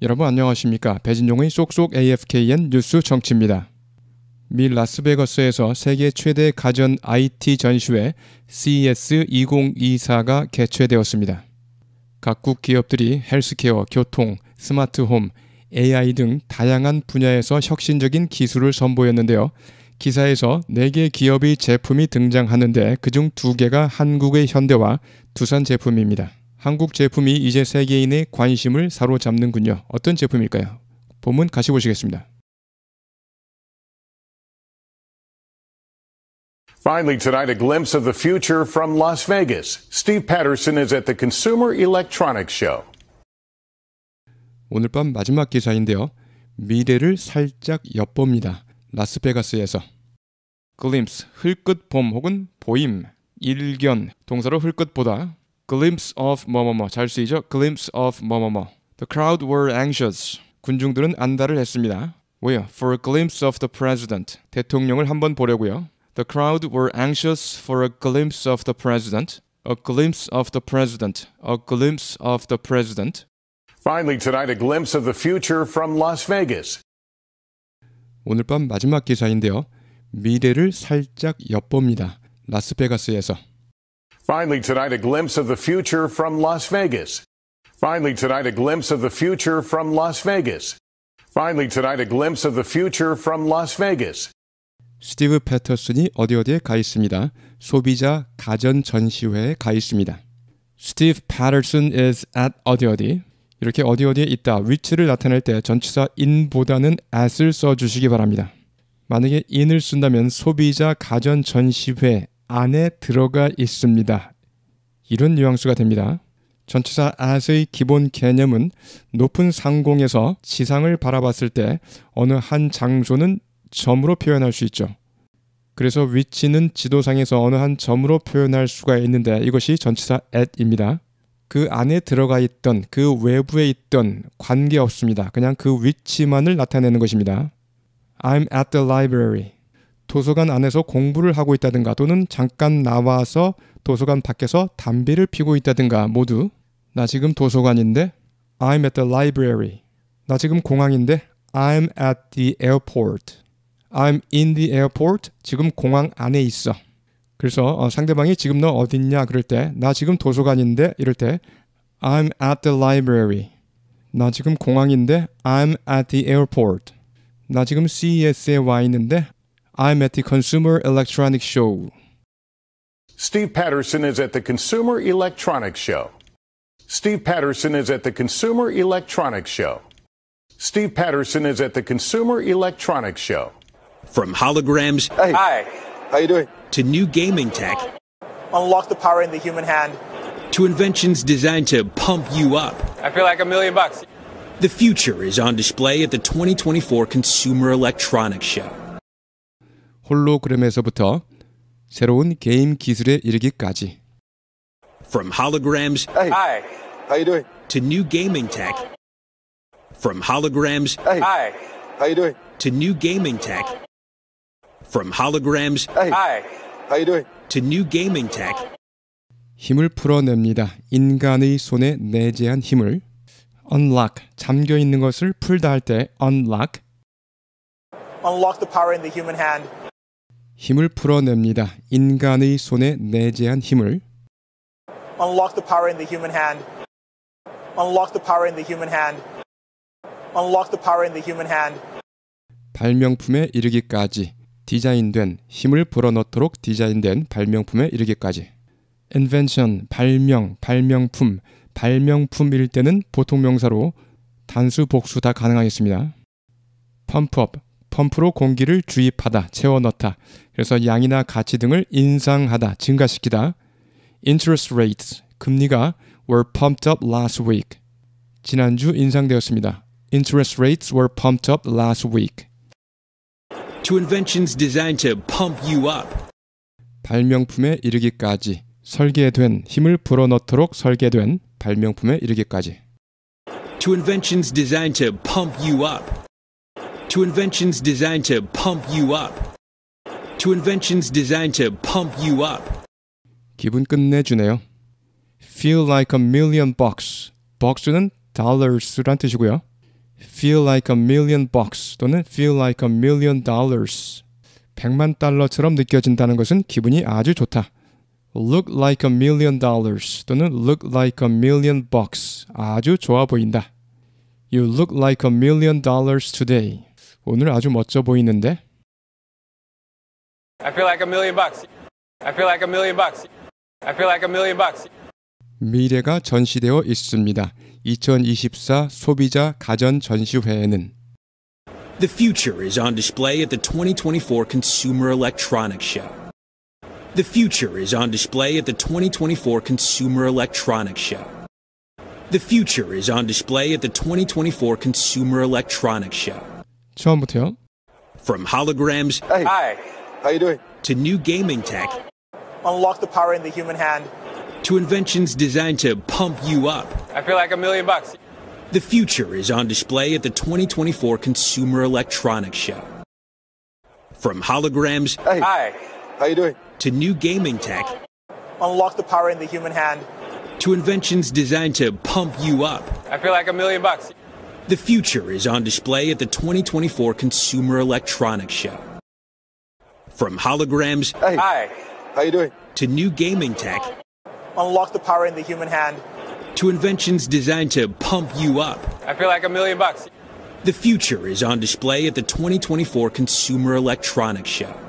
여러분 안녕하십니까? 배진용의 쏙쏙 AFKN 뉴스 정치입니다. 미 라스베거스에서 세계 최대 가전 IT 전시회 CES 2024가 개최되었습니다. 각국 기업들이 헬스케어, 교통, 스마트홈, AI 등 다양한 분야에서 혁신적인 기술을 선보였는데요. 기사에서 4개 기업이 제품이 등장하는데 그중 2개가 한국의 현대와 두산 제품입니다. 한국 제품이 이제 세계인의 관심을 사로잡는군요. 어떤 제품일까요? 본문 가시 보시겠습니다. Finally, tonight, a glimpse of the future from Las Vegas. Steve Patterson is at the Consumer Electronics Show. 오늘 밤 마지막 기사인데요. 미래를 살짝 엿봅니다. 라스베가스에서. glimpse, 흘끗 봄 혹은 보임, 일견, 동사로 흘끗 보다, glimpse of 뭐뭐뭐 잘 쓰이죠? glimpse of 뭐뭐뭐 The crowd were anxious. 군중들은 안달을 했습니다. 왜요? For a glimpse of the president. 대통령을 한번 보려고요. The crowd were anxious for a glimpse of the president. A glimpse of the president. A glimpse of the president. Finally tonight a glimpse of the future from Las Vegas. 오늘 밤 마지막 기사인데요. 미래를 살짝 엿봅니다. 라스베가스에서 Finally, tonight, a glimpse of the future from Las Vegas. Finally, tonight, a glimpse of the future from Las Vegas. Finally, tonight, a glimpse of the future from Las Vegas. 스티브 패터슨이 어디 어디에 가 있습니다. 소비자 가전 전시회에 가 있습니다. Steve Patterson is at 어디 어디. 이렇게 어디 어디에 있다 위치를 나타낼 때 전치사 in보다는 at을 써주시기 바랍니다. 만약에 in을 쓴다면 소비자 가전 전시회 안에 들어가 있습니다. 이런 뉘앙스가 됩니다. 전치사 as의 기본 개념은 높은 상공에서 지상을 바라봤을 때 어느 한 장소는 점으로 표현할 수 있죠. 그래서 위치는 지도상에서 어느 한 점으로 표현할 수가 있는데 이것이 전치사 at입니다. 그 안에 들어가 있던 그 외부에 있던 관계없습니다. 그냥 그 위치만을 나타내는 것입니다. I'm at the library. 도서관 안에서 공부를 하고 있다든가 또는 잠깐 나와서 도서관 밖에서 담배를 피고 있다든가 모두 나 지금 도서관인데 I'm at the library. 나 지금 공항인데 I'm at the airport. I'm in the airport. 지금 공항 안에 있어. 그래서 어, 상대방이 지금 너 어딨냐 그럴 때 나 지금 도서관인데 이럴 때 I'm at the library. 나 지금 공항인데 I'm at the airport. 나 지금 CES에 와 있는데 I'm at the Consumer Electronics Show. Steve Patterson is at the Consumer Electronics Show. Steve Patterson is at the Consumer Electronics Show. Steve Patterson is at the Consumer Electronics Show. From holograms. Hey. Hi. How you doing? To new gaming tech. Unlock the power in the human hand. To inventions designed to pump you up. I feel like a million bucks. The future is on display at the 2024 Consumer Electronics Show. 홀로그램에서부터 새로운 게임 기술에 이르기까지 From holograms hey. Hi. How you doing? to new gaming tech From holograms hey. Hi. How you doing? to new gaming tech From holograms hey. Hi. How you doing? to new gaming tech 힘을 풀어냅니다. 인간의 손에 내재한 힘을 unlock 잠겨 있는 것을 풀다 할 때 unlock unlock the power in the human hand 힘을 풀어냅니다. 인간의 손에 내재한 힘을 Unlock the power in the human hand. Unlock the power in the human hand. Unlock the power in the human hand. 발명품에 이르기까지 디자인된 힘을 불어넣도록 디자인된 발명품에 이르기까지 invention 발명 발명품 발명품일 때는 보통 명사로 단수 복수 다 가능하겠습니다. 펌프업 펌프로 공기를 주입하다, 채워 넣다. 그래서 양이나 가치 등을 인상하다, 증가시키다. Interest rates, 금리가 were pumped up last week. 지난주 인상되었습니다. Interest rates were pumped up last week. To inventions designed to pump you up. 발명품에 이르기까지 설계된 힘을 불어넣도록 설계된 발명품에 이르기까지. To inventions designed to pump you up. to inventions designed to pump you up. To inventions designed to pump you up. 기분 끝내주네요. Feel like a million bucks. bucks는 dollars란 뜻이고요. Feel like a million bucks 또는 feel like a million dollars. 100만 달러처럼 느껴진다는 것은 기분이 아주 좋다. Look like a million dollars 또는 look like a million bucks. 아주 좋아 보인다. You look like a million dollars today. 오늘 아주 멋져 보이는데? I feel like a million bucks. I feel like a million bucks. I feel like a million bucks. 미래가 전시되어 있습니다. 2024 소비자 가전 전시회에는 The future is on display at the 2024 Consumer Electronics Show. The future is on display at the 2024 Consumer Electronics Show. The future is on display at the 2024 Consumer Electronics Show. 처음부터요. From holograms hey. Hi. How you doing? to new gaming tech Unlock the power in the human hand. to inventions designed to pump you up, I feel like a million bucks. the future is on display at the 2024 Consumer Electronics Show. From holograms Hey. Hi. How you doing? to new gaming tech Unlock the power in the human hand. to inventions designed to pump you up, I feel like a million bucks. The future is on display at the 2024 Consumer Electronics Show. From holograms. Hey. Hi. How you doing? To new gaming tech. Unlock the power in the human hand. To inventions designed to pump you up. I feel like a million bucks. The future is on display at the 2024 Consumer Electronics Show.